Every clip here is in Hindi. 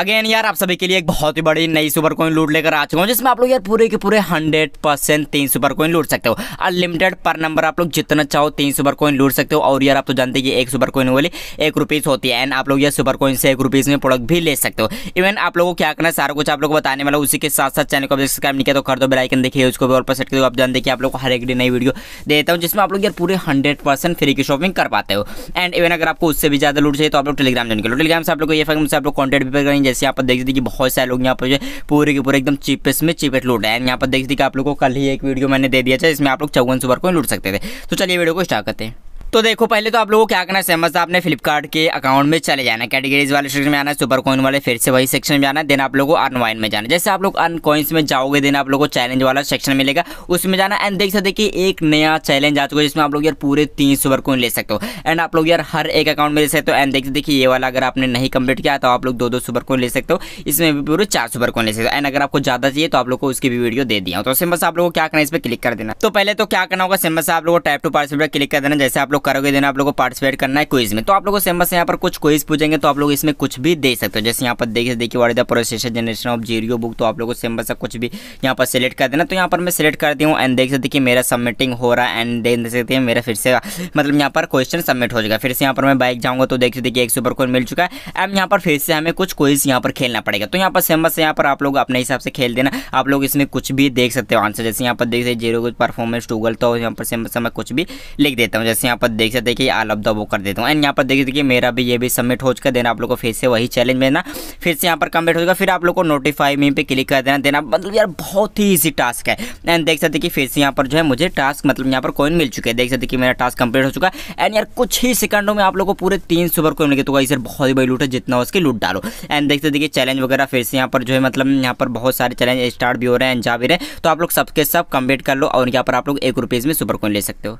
अगेन यार आप सभी के लिए एक बहुत ही बड़ी नई सुपर कॉइन लूट लेकर आ चुका हूँ जिसमें आप लोग यार पूरे के पूरे हंड्रेड परसेंट तीन सुपर कॉइन लूट सकते हो अनलिमिटेड पर नंबर आप लोग जितना चाहो तीन सुपर कॉइन लूट सकते हो और यार आप तो जानते हैं कि एक सुपर कॉइन वाली एक रुपीज़ होती है एंड आप लोग यार सुपर कॉइन से एक रुपीज़ में प्रोडक्ट भी ले सकते हो इवन आप लोगों को क्या करना सारा कुछ आप लोग बताने वाला उसी के साथ साथ चैनल को सब्सक्राइब नहीं किया तो कर दो बेलाइकन देखिए उसको भी और पर सकते हो आप जानते कि आप लोग हर एक डे नई वीडियो देता हूँ जिसमें आप लोग यार पूरे हंड्रेड परसेंट फ्री की शॉपिंग कर पाते हो एंड इवन अगर आपको उससे भी ज़्यादा लूट चाहिए तो आप लोग टेलीग्राम ज्वाइन करो टेलीग्राम से आप लोग ये फैक्ट से आप लोग कॉन्टेक्ट भी करेंगे जैसे यहाँ पर देख सकते कि बहुत सारे लोग यहाँ पर पूरे के पूरे एकदम चीपेस्ट में चीपेस्ट लूट रहे हैं यहाँ पर देख सकते कि आप लोगों को कल ही एक वीडियो मैंने दे दिया था इसमें आप लोग चौवन सुबह को लूट सकते थे तो चलिए वीडियो को स्टार्ट करते हैं तो देखो पहले तो आप लोगों को क्या करना सहमत आपने फ्लिपकार्ट के अकाउंट में चले जाना कैटेगरीज वाले सेक्शन में आना सुपर कॉइन वाले फिर से वही सेक्शन में आना देन आप लोगों को अर्न वाइन में जाना जैसे आप लोग अर्न कॉइन्स में जाओगे देन आप लोग को चैलेंज वाला सेक्शन मिलेगा उसमें जाना एंड देख सकते कि एक नया चैलेंज आ चुका है जिसमें आप लोग यार पूरे तीन सुपर कॉइन ले सकते हो एंड आप लोग यार हर एक अकाउंट में ले सकते हो एंड देख सकते ये वाला अगर आपने नहीं कंप्लीट किया तो आप लोग दो दो सुपर कॉइन ले सकते हो इसमें भी पूरे चार सुपर कॉइन ले सकते हो एंड अगर आपको ज़्यादा चाहिए तो आप लोग को उसकी भी वीडियो दे दिया तो सिम्बस आप लोगों को क्या करना है इस पर क्लिक कर देना तो पहले तो क्या करना होगा सिम्बस आप लोगों को टाइप टू पार्सल पर क्लिक कर देना जैसे आप लोग लोग करोगे देना आप लोगों को पार्टिसिपेट करना है क्विज में तो आप लोगों को सिंबल से यहाँ पर कुछ क्विज पूछेंगे तो आप लोग इसमें कुछ भी दे सकते हो जैसे यहाँ पर देखिए देखिए what the process generation of जीरियो बुक तो आप लोगों को सिंबल से कुछ भी यहाँ पर सिलेक्ट कर देना तो यहाँ पर मैं सिलेक्ट करती हूँ एंड देख सकते देखिए मेरा सबमिटिंग हो रहा है एंड देख सकते हैं मेरा फिर से मतलब यहाँ पर क्वेश्चन सबमिट हो जाएगा फिर से यहाँ पर मैं बाइक जाऊँगा तो देख सकते एक सुपर कोइन मिल चुका है एम यहाँ पर फिर से हमें कुछ क्विज यहाँ पर खेलना पड़ेगा तो यहाँ पर सिंबल से यहाँ पर आप लोग अपने हिसाब से खेल देना आप लोग इसमें कुछ भी देख सकते हो आंसर जैसे यहाँ पर देख सकते जीरो परफॉर्मेंस टूगल तो यहाँ पर सिंबल से मैं कुछ भी लिख देता हूँ जैसे यहाँ पर देख सकते हैं कि आल ऑफ द वो कर देता हूँ एंड यहाँ पर देख सकते मेरा भी ये भी सबमिट हो चुका देन आप लोग को फिर से वही चैलेंज में ना फिर से यहाँ पर कम्प्लीट हो चुका फिर आप लोग को नोटिफाई मी पे क्लिक कर देना देना मतलब यार बहुत ही ईजी टास्क है एंड देख सकते कि फिर से यहाँ पर जो है मुझे टास्क मतलब यहाँ पर कोइन मिल चुके हैं देख सकते कि मेरा टास्क कंप्लीट हो चुका है एंड यार कुछ ही सेकंडों में आप लोग को पूरे तीन सुपर कोइन मिले तो वही सर बहुत ही बड़ी लूट है जितना उसकी उसके लूट डालो एंड देख सकते कि चैलेंज वगैरह फिर से यहाँ पर जो है मतलब यहाँ पर बहुत सारे चैलेंज स्टार्ट भी हो रहे हैं एंड जा भी रहे हैं तो आप लोग सबके सब कंप्लीट कर लो और यहाँ पर आप लोग एक रुपीज़ में सुपर कॉइन ले सकते हो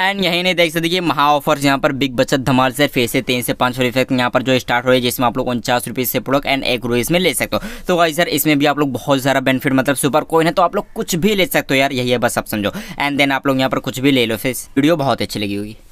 एंड यही नहीं देख सकते महा ऑफर्स यहाँ पर बिग बचत धमाल से फेस से तीन से पाँच सौ रुपये यहाँ पर जो स्टार्ट हो रही है जिसमें आप लोग उनचास रुपये से प्रोडक्ट एंड एक रुपए इसमें ले सकते हो तो भाई सर इसमें भी आप लोग बहुत सारा बेनिफिट मतलब सुपर कोइन है तो आप लोग कुछ भी ले सकते हो यार यही है बस आप समझो एंड देन आप लोग यहाँ पर कुछ भी ले लो फिर वीडियो बहुत अच्छी लगी होगी